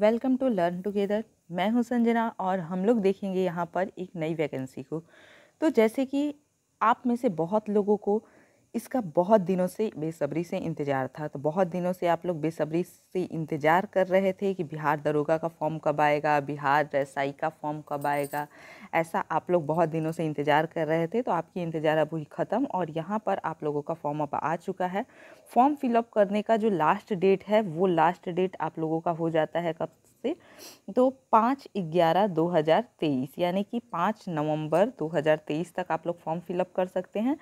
Welcome to learn together मैं हूं संजना और हम लोग देखेंगे यहाँ पर एक नई वैकेंसी को तो जैसे कि आप में से बहुत लोगों को इसका बहुत दिनों से बेसब्री से इंतज़ार था तो बहुत दिनों से आप लोग बेसब्री से इंतज़ार कर रहे थे कि बिहार दरोगा का फॉर्म कब आएगा बिहार रसाई का फॉर्म कब आएगा ऐसा आप लोग बहुत दिनों से इंतज़ार कर रहे थे तो आपकी इंतज़ार अब हुई ख़त्म और यहाँ पर आप लोगों का फॉर्म अब आ चुका है फॉर्म फिलअप करने का जो लास्ट डेट है वो लास्ट डेट आप लोगों का हो जाता है कब से तो पाँच ग्यारह दो हज़ार तेईस यानी कि पाँच नवंबर दो हज़ार तेईस तक आप लोग फॉर्म फिलअप कर सकते हैं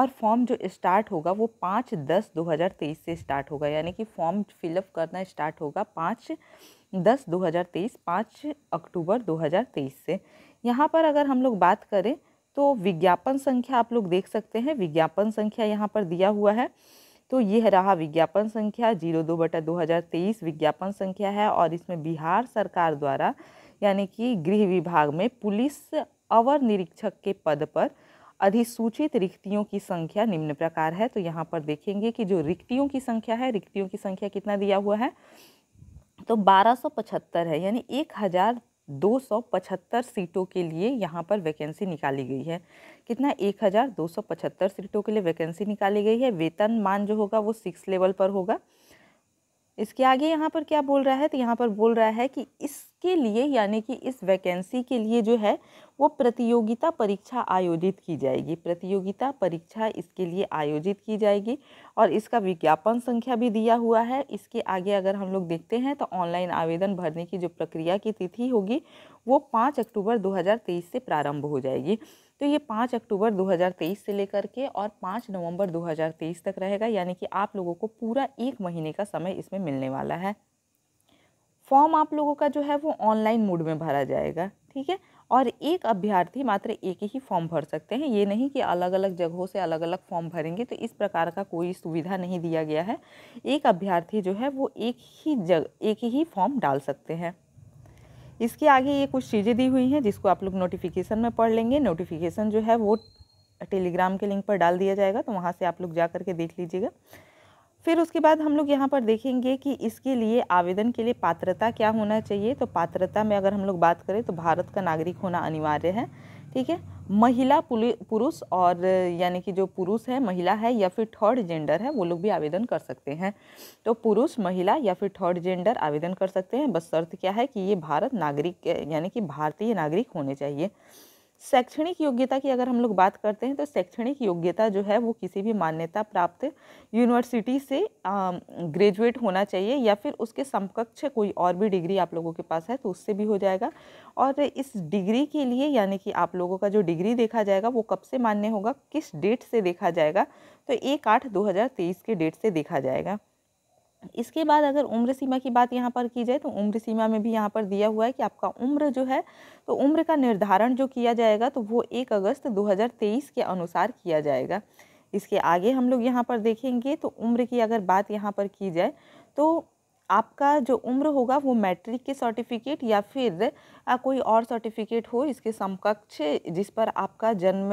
और फॉर्म जो स्टार्ट होगा वो पाँच दस दो हज़ार तेईस से स्टार्ट होगा यानी कि फॉर्म फिलअप करना स्टार्ट होगा पाँच दस दो हज़ार तेईस पाँच अक्टूबर दो हज़ार तेईस से यहाँ पर अगर हम लोग बात करें तो विज्ञापन संख्या आप लोग देख सकते हैं विज्ञापन संख्या यहाँ पर दिया हुआ है तो ये रहा विज्ञापन संख्या जीरो दो बटा दो हज़ार तेईस विज्ञापन संख्या है और इसमें बिहार सरकार द्वारा यानी कि गृह विभाग में पुलिस अवर निरीक्षक के पद पर अधिसूचित रिक्तियों की संख्या निम्न प्रकार है तो यहाँ पर देखेंगे कि जो रिक्तियों की संख्या है रिक्तियों की संख्या कितना दिया हुआ है तो बारह है यानी एक हज़ार 275 सीटों के लिए यहाँ पर वैकेंसी निकाली गई है कितना 1275 सीटों के लिए वैकेंसी निकाली गई है वेतन मान जो होगा वो सिक्स लेवल पर होगा इसके आगे यहाँ पर क्या बोल रहा है तो यहाँ पर बोल रहा है कि इसके लिए यानी कि इस वैकेंसी के लिए जो है वो प्रतियोगिता परीक्षा आयोजित की जाएगी प्रतियोगिता परीक्षा इसके लिए आयोजित की जाएगी और इसका विज्ञापन संख्या भी दिया हुआ है इसके आगे अगर हम लोग देखते हैं तो ऑनलाइन आवेदन भरने की जो प्रक्रिया की तिथि होगी वो पाँच अक्टूबर दो से प्रारंभ हो जाएगी तो ये पाँच अक्टूबर 2023 से लेकर के और पाँच नवंबर 2023 तक रहेगा यानी कि आप लोगों को पूरा एक महीने का समय इसमें मिलने वाला है फॉर्म आप लोगों का जो है वो ऑनलाइन मोड में भरा जाएगा ठीक है और एक अभ्यर्थी मात्र एक ही फॉर्म भर सकते हैं ये नहीं कि अलग अलग जगहों से अलग अलग फॉर्म भरेंगे तो इस प्रकार का कोई सुविधा नहीं दिया गया है एक अभ्यर्थी जो है वो एक ही जग एक ही फॉर्म डाल सकते हैं इसके आगे ये कुछ चीज़ें दी हुई हैं जिसको आप लोग नोटिफिकेशन में पढ़ लेंगे नोटिफिकेशन जो है वो टेलीग्राम के लिंक पर डाल दिया जाएगा तो वहाँ से आप लोग जा करके देख लीजिएगा फिर उसके बाद हम लोग यहाँ पर देखेंगे कि इसके लिए आवेदन के लिए पात्रता क्या होना चाहिए तो पात्रता में अगर हम लोग बात करें तो भारत का नागरिक होना अनिवार्य है ठीक है महिला पुरुष और यानी कि जो पुरुष है महिला है या फिर थर्ड जेंडर है वो लोग भी आवेदन कर सकते हैं तो पुरुष महिला या फिर थर्ड जेंडर आवेदन कर सकते हैं बस शर्त क्या है कि ये भारत नागरिक यानी कि भारतीय नागरिक होने चाहिए शैक्षणिक योग्यता की अगर हम लोग बात करते हैं तो शैक्षणिक योग्यता जो है वो किसी भी मान्यता प्राप्त यूनिवर्सिटी से ग्रेजुएट होना चाहिए या फिर उसके समकक्ष कोई और भी डिग्री आप लोगों के पास है तो उससे भी हो जाएगा और इस डिग्री के लिए यानी कि आप लोगों का जो डिग्री देखा जाएगा वो कब से मान्य होगा किस डेट से देखा जाएगा तो एक आठ दो हज़ार तेईस के डेट से देखा जाएगा इसके बाद अगर उम्र सीमा की बात यहाँ पर की जाए तो उम्र सीमा में भी यहाँ पर दिया हुआ है कि आपका उम्र जो है तो उम्र का निर्धारण जो किया जाएगा तो वो एक अगस्त 2023 के अनुसार किया जाएगा इसके आगे हम लोग यहाँ पर देखेंगे तो उम्र की अगर बात यहाँ पर की जाए तो आपका जो उम्र होगा वो मैट्रिक के सर्टिफिकेट या फिर आ, कोई और सर्टिफिकेट हो इसके समकक्ष जिस पर आपका जन्म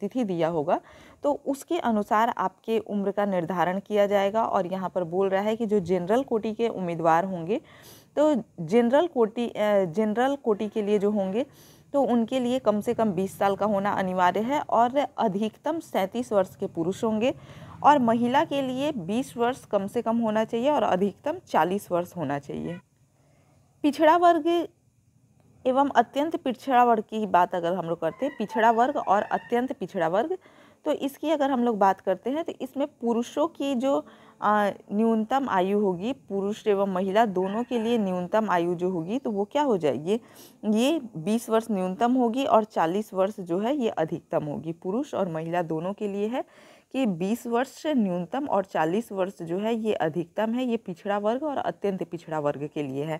तिथि दिया होगा तो उसके अनुसार आपके उम्र का निर्धारण किया जाएगा और यहाँ पर बोल रहा है कि जो जनरल कोटि के उम्मीदवार होंगे तो जनरल कोटि जनरल कोटि के लिए जो होंगे तो उनके लिए कम से कम 20 साल का होना अनिवार्य है और अधिकतम 37 वर्ष के पुरुष होंगे और महिला के लिए 20 वर्ष कम से कम होना चाहिए और अधिकतम 40 वर्ष होना चाहिए पिछड़ा वर्ग एवं अत्यंत पिछड़ा वर्ग की बात अगर हम लोग करते हैं पिछड़ा वर्ग और अत्यंत पिछड़ा वर्ग तो इसकी अगर हम लोग बात करते हैं तो इसमें पुरुषों की जो न्यूनतम आयु होगी पुरुष एवं महिला दोनों के लिए न्यूनतम आयु जो होगी तो वो क्या हो जाएगी ये 20 वर्ष न्यूनतम होगी और 40 वर्ष जो है ये अधिकतम होगी पुरुष और महिला दोनों के लिए है कि 20 वर्ष न्यूनतम और 40 वर्ष जो है ये अधिकतम है ये पिछड़ा वर्ग और अत्यंत पिछड़ा वर्ग के लिए है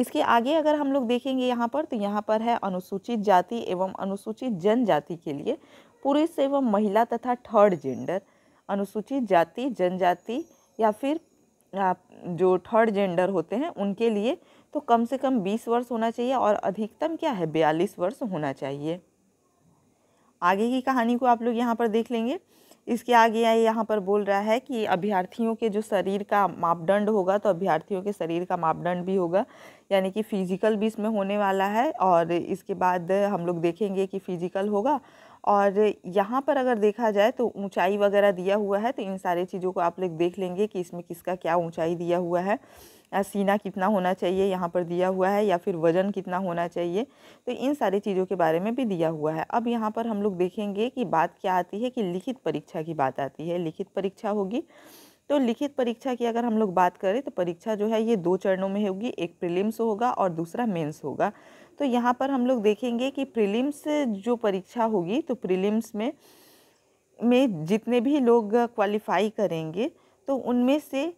इसके आगे अगर हम लोग देखेंगे यहाँ पर तो यहाँ पर है अनुसूचित जाति एवं अनुसूचित जनजाति के लिए पुरुष एवं महिला तथा थर्ड जेंडर अनुसूचित जाति जनजाति या फिर जो थर्ड जेंडर होते हैं उनके लिए तो कम से कम बीस वर्ष होना चाहिए और अधिकतम क्या है बयालीस वर्ष होना चाहिए आगे की कहानी को आप लोग यहाँ पर देख लेंगे इसके आगे यहाँ पर बोल रहा है कि अभ्यर्थियों के जो शरीर का मापदंड होगा तो अभ्यर्थियों के शरीर का मापदंड भी होगा यानी कि फिजिकल भी इसमें होने वाला है और इसके बाद हम लोग देखेंगे कि फिजिकल होगा और यहाँ पर अगर देखा जाए तो ऊंचाई वगैरह दिया हुआ है तो इन सारी चीज़ों को आप लोग देख लेंगे कि इसमें किसका क्या ऊंचाई दिया हुआ है सीना कितना होना चाहिए यहाँ पर दिया हुआ है या फिर वज़न कितना होना चाहिए तो इन सारी चीज़ों के बारे में भी दिया हुआ है अब यहाँ पर हम लोग देखेंगे कि बात क्या आती है कि लिखित परीक्षा की बात आती है लिखित परीक्षा होगी तो लिखित परीक्षा की अगर हम लोग बात करें तो परीक्षा जो है ये दो चरणों में होगी एक प्रीलिम्स होगा और दूसरा मेंस होगा तो यहाँ पर हम लोग देखेंगे कि प्रीलिम्स जो परीक्षा होगी तो प्रीलिम्स में में जितने भी लोग क्वालिफाई करेंगे तो उनमें से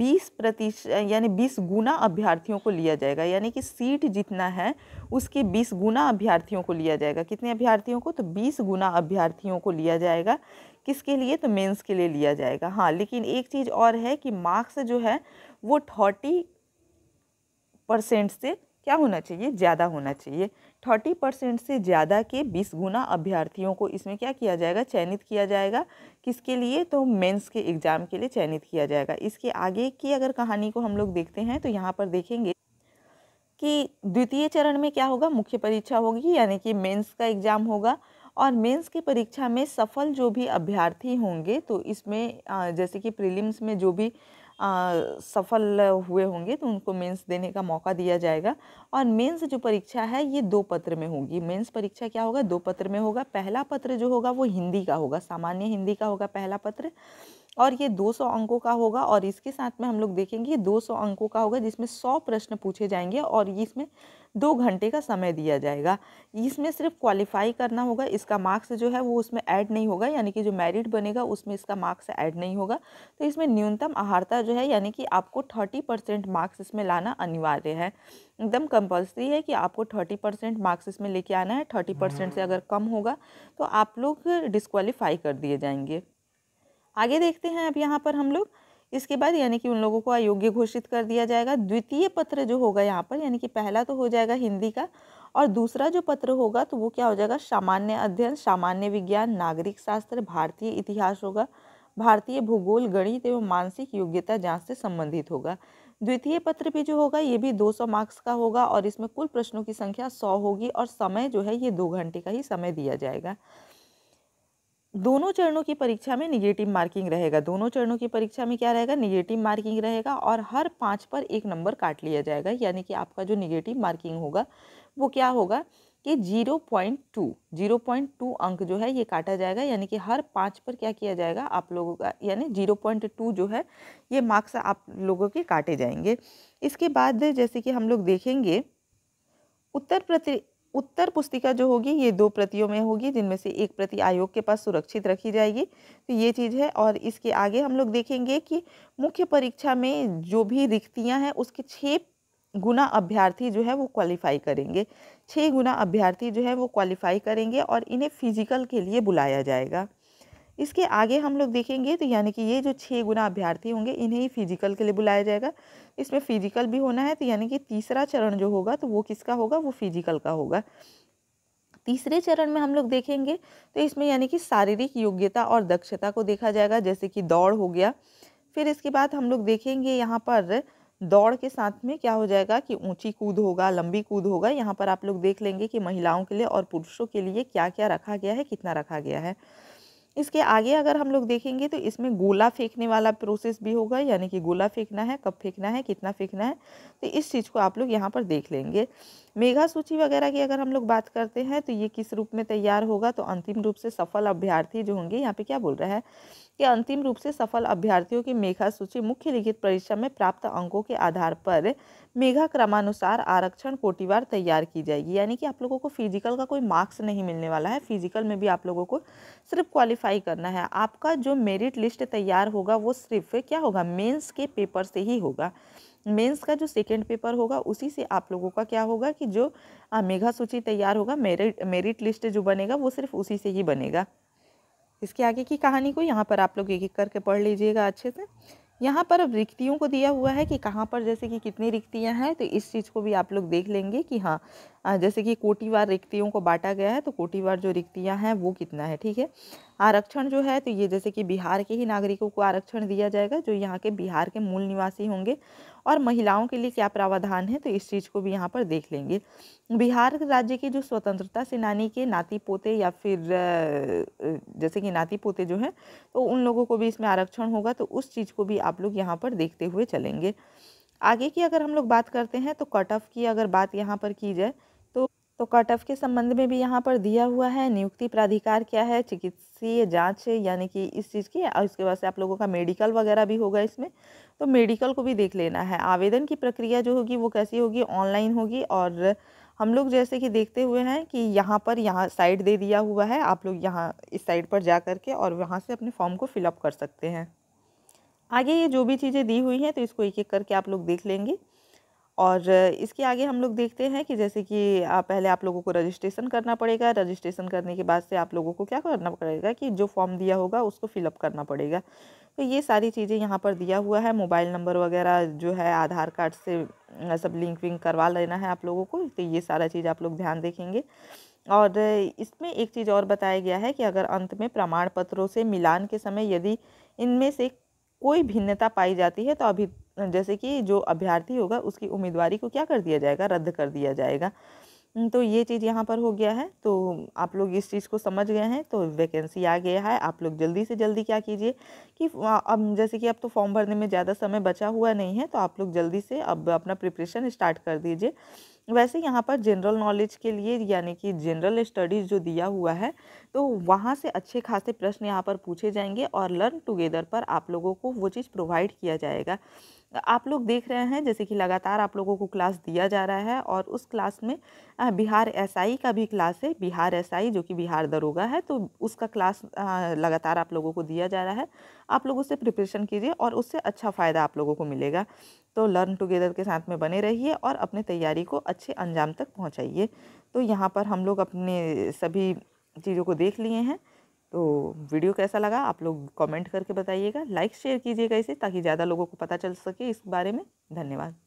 20 प्रतिशत यानी 20 गुना अभ्यर्थियों को लिया जाएगा यानी कि सीट जितना है उसके 20 गुना अभ्यर्थियों को लिया जाएगा कितने अभ्यर्थियों को तो 20 गुना अभ्यर्थियों को लिया जाएगा किसके लिए तो मेंस के लिए लिया जाएगा हाँ लेकिन एक चीज़ और है कि मार्क्स जो है वो थर्टी परसेंट से क्या होना चाहिए ज़्यादा होना चाहिए थर्टी परसेंट से ज़्यादा के बीस गुना अभ्यर्थियों को इसमें क्या किया जाएगा चयनित किया जाएगा किसके लिए तो मेंस के एग्ज़ाम के लिए चयनित किया जाएगा इसके आगे की अगर कहानी को हम लोग देखते हैं तो यहाँ पर देखेंगे कि द्वितीय चरण में क्या होगा मुख्य परीक्षा होगी यानी कि मेन्स का एग्ज़ाम होगा और मेंस की परीक्षा में सफल जो भी अभ्यर्थी होंगे तो इसमें जैसे कि प्रीलिम्स में जो भी सफल हुए होंगे तो उनको मेंस देने का मौका दिया जाएगा और मेंस जो परीक्षा है ये दो पत्र में होगी मेंस परीक्षा क्या होगा दो पत्र में होगा पहला पत्र जो होगा वो हिंदी का होगा सामान्य हिंदी का होगा पहला पत्र और ये 200 अंकों का होगा और इसके साथ में हम लोग देखेंगे ये 200 अंकों का होगा जिसमें 100 प्रश्न पूछे जाएंगे और इसमें दो घंटे का समय दिया जाएगा इसमें सिर्फ क्वालिफाई करना होगा इसका मार्क्स जो है वो उसमें ऐड नहीं होगा यानी कि जो मेरिट बनेगा उसमें इसका मार्क्स ऐड नहीं होगा तो इसमें न्यूनतम आहारता जो है यानी कि आपको थर्टी परसेंट मार्क्स इसमें लाना अनिवार्य है एकदम कंपलसरी है कि आपको थर्टी परसेंट मार्क्स इसमें लेके आना है थर्टी परसेंट से हम्म। अगर कम होगा तो आप लोग डिसक्वालीफाई कर दिए जाएंगे आगे देखते हैं अब यहाँ पर हम लोग इसके बाद यानी कि उन लोगों को अयोग्य घोषित कर दिया जाएगा द्वितीय पत्र जो होगा यहाँ पर यानी कि पहला तो हो जाएगा हिंदी का और दूसरा जो पत्र होगा तो वो क्या हो जाएगा सामान्य अध्ययन सामान्य विज्ञान नागरिक शास्त्र भारतीय इतिहास होगा भारतीय भूगोल गणित एवं मानसिक योग्यता जांच से संबंधित होगा द्वितीय पत्र भी जो होगा ये भी 200 मार्क्स का होगा और इसमें कुल प्रश्नों की संख्या 100 होगी और समय जो है ये दो घंटे का ही समय दिया जाएगा दोनों चरणों की परीक्षा में निगेटिव मार्किंग रहेगा दोनों चरणों की परीक्षा में क्या रहेगा निगेटिव मार्किंग रहेगा और हर पाँच पर एक नंबर काट लिया जाएगा यानी कि आपका जो निगेटिव मार्किंग होगा वो क्या होगा कि zero point two zero point two अंक जो है ये काटा जाएगा यानी कि हर पाँच पर क्या किया जाएगा आप लोगों का यानी जीरो पॉइंट टू जो है ये मार्क्स आप लोगों के काटे जाएंगे इसके बाद जैसे कि हम लोग देखेंगे उत्तर प्रति उत्तर पुस्तिका जो होगी ये दो प्रतियों में होगी जिनमें से एक प्रति आयोग के पास सुरक्षित रखी जाएगी तो ये चीज़ है और इसके आगे हम लोग देखेंगे कि मुख्य परीक्षा में जो भी रिक्तियां हैं उसके छः गुना अभ्यर्थी जो है वो क्वालिफाई करेंगे छः गुना अभ्यर्थी जो है वो क्वालिफाई करेंगे और इन्हें फिजिकल के लिए बुलाया जाएगा इसके आगे हम लोग देखेंगे तो यानी कि ये जो छः गुना अभ्यर्थी होंगे इन्हें ही फिजिकल के लिए बुलाया जाएगा इसमें फिजिकल भी होना है तो यानी कि तीसरा चरण जो होगा तो वो किसका होगा वो फिजिकल का होगा तीसरे चरण में हम लोग देखेंगे तो इसमें यानी कि शारीरिक योग्यता और दक्षता को देखा जाएगा जैसे कि दौड़ हो गया फिर इसके बाद हम लोग देखेंगे यहाँ पर दौड़ के साथ में क्या हो जाएगा कि ऊंची कूद होगा लंबी कूद होगा यहाँ पर आप लोग देख लेंगे कि महिलाओं के लिए और पुरुषों के लिए क्या क्या रखा गया है कितना रखा गया है इसके आगे अगर हम लोग देखेंगे तो इसमें गोला फेंकने वाला प्रोसेस भी होगा यानी कि गोला फेंकना है कब फेंकना है कितना फेंकना है तो इस चीज़ को आप लोग यहाँ पर देख लेंगे मेघा सूची वगैरह की अगर हम लोग बात करते हैं तो ये किस रूप में तैयार होगा तो अंतिम रूप से सफल अभ्यर्थी जो होंगे यहाँ पर क्या बोल रहा है कि अंतिम रूप से सफल अभ्यर्थियों की मेघा सूची मुख्य लिखित परीक्षा में प्राप्त अंकों के आधार पर मेघा क्रमानुसार आरक्षण कोटिवार तैयार की जाएगी यानी कि आप लोगों को फिजिकल का कोई मार्क्स नहीं मिलने वाला है फिजिकल में भी आप लोगों को सिर्फ क्वालिफाई क्वालिफाई करना है आपका जो मेरिट लिस्ट तैयार होगा वो सिर्फ क्या होगा मेंस के पेपर से ही होगा मेंस का जो सेकंड पेपर होगा उसी से आप लोगों का क्या होगा कि जो मेघा सूची तैयार होगा मेरिट मेरिट लिस्ट जो बनेगा वो सिर्फ उसी से ही बनेगा इसके आगे की कहानी को यहाँ पर आप लोग एक एक करके पढ़ लीजिएगा अच्छे से यहाँ पर अब रिक्तियों को दिया हुआ है कि कहाँ पर जैसे कि कितनी रिक्तियाँ हैं तो इस चीज़ को भी आप लोग देख लेंगे कि हाँ जैसे कि कोटिवार रिक्तियों को बांटा गया है तो कोटिवार जो रिक्तियाँ हैं वो कितना है ठीक है आरक्षण जो है तो ये जैसे कि बिहार के ही नागरिकों को आरक्षण दिया जाएगा जो यहाँ के बिहार के मूल निवासी होंगे और महिलाओं के लिए क्या प्रावधान है तो इस चीज़ को भी यहाँ पर देख लेंगे बिहार राज्य के जो स्वतंत्रता सेनानी के नाती पोते या फिर जैसे कि नाती पोते जो हैं तो उन लोगों को भी इसमें आरक्षण होगा तो उस चीज़ को भी आप लोग यहाँ पर देखते हुए चलेंगे आगे की अगर हम लोग बात करते हैं तो कट ऑफ की अगर बात यहाँ पर की जाए तो कट ऑफ के संबंध में भी यहाँ पर दिया हुआ है नियुक्ति प्राधिकार क्या है चिकित्सीय जांच यानी कि इस चीज़ की और इसके बाद से आप लोगों का मेडिकल वगैरह भी होगा इसमें तो मेडिकल को भी देख लेना है आवेदन की प्रक्रिया जो होगी वो कैसी होगी ऑनलाइन होगी और हम लोग जैसे कि देखते हुए हैं कि यहाँ पर यहाँ साइड दे दिया हुआ है आप लोग यहाँ इस साइड पर जा करके और वहाँ से अपने फॉर्म को फिलअप कर सकते हैं आगे ये जो भी चीज़ें दी हुई हैं तो इसको एक एक करके आप लोग देख लेंगे और इसके आगे हम लोग देखते हैं कि जैसे कि आप पहले आप लोगों को रजिस्ट्रेशन करना पड़ेगा रजिस्ट्रेशन करने के बाद से आप लोगों को क्या करना पड़ेगा कि जो फॉर्म दिया होगा उसको फिलअप करना पड़ेगा तो ये सारी चीज़ें यहाँ पर दिया हुआ है मोबाइल नंबर वगैरह जो है आधार कार्ड से सब लिंक विंक करवा लेना है आप लोगों को तो ये सारा चीज़ आप लोग ध्यान देखेंगे और इसमें एक चीज़ और बताया गया है कि अगर अंत में प्रमाण पत्रों से मिलान के समय यदि इनमें से कोई भिन्नता पाई जाती है तो अभी जैसे कि जो अभ्यर्थी होगा उसकी उम्मीदवारी को क्या कर दिया जाएगा रद्द कर दिया जाएगा तो ये चीज़ यहाँ पर हो गया है तो आप लोग इस चीज़ को समझ गए हैं तो वैकेंसी आ गया है आप लोग जल्दी से जल्दी क्या कीजिए कि अब जैसे कि अब तो फॉर्म भरने में ज़्यादा समय बचा हुआ नहीं है तो आप लोग जल्दी से अब अपना प्रिपरेशन स्टार्ट कर दीजिए वैसे यहाँ पर जनरल नॉलेज के लिए यानी कि जनरल स्टडीज़ जो दिया हुआ है तो वहाँ से अच्छे खासे प्रश्न यहाँ पर पूछे जाएंगे और लर्न टुगेदर पर आप लोगों को वो चीज़ प्रोवाइड किया जाएगा आप लोग देख रहे हैं जैसे कि लगातार आप लोगों को क्लास दिया जा रहा है और उस क्लास में बिहार एसआई का भी क्लास है बिहार एसआई जो कि बिहार दरोगा है तो उसका क्लास लगातार आप लोगों को दिया जा रहा है आप लोग उससे प्रिपरेशन कीजिए और उससे अच्छा फ़ायदा आप लोगों को मिलेगा तो लर्न टुगेदर के साथ में बने रहिए और अपने तैयारी को अच्छे अंजाम तक पहुँचाइए तो यहाँ पर हम लोग अपने सभी चीज़ों को देख लिए हैं तो वीडियो कैसा लगा आप लोग कमेंट करके बताइएगा लाइक शेयर कीजिएगा इसे ताकि ज़्यादा लोगों को पता चल सके इस बारे में धन्यवाद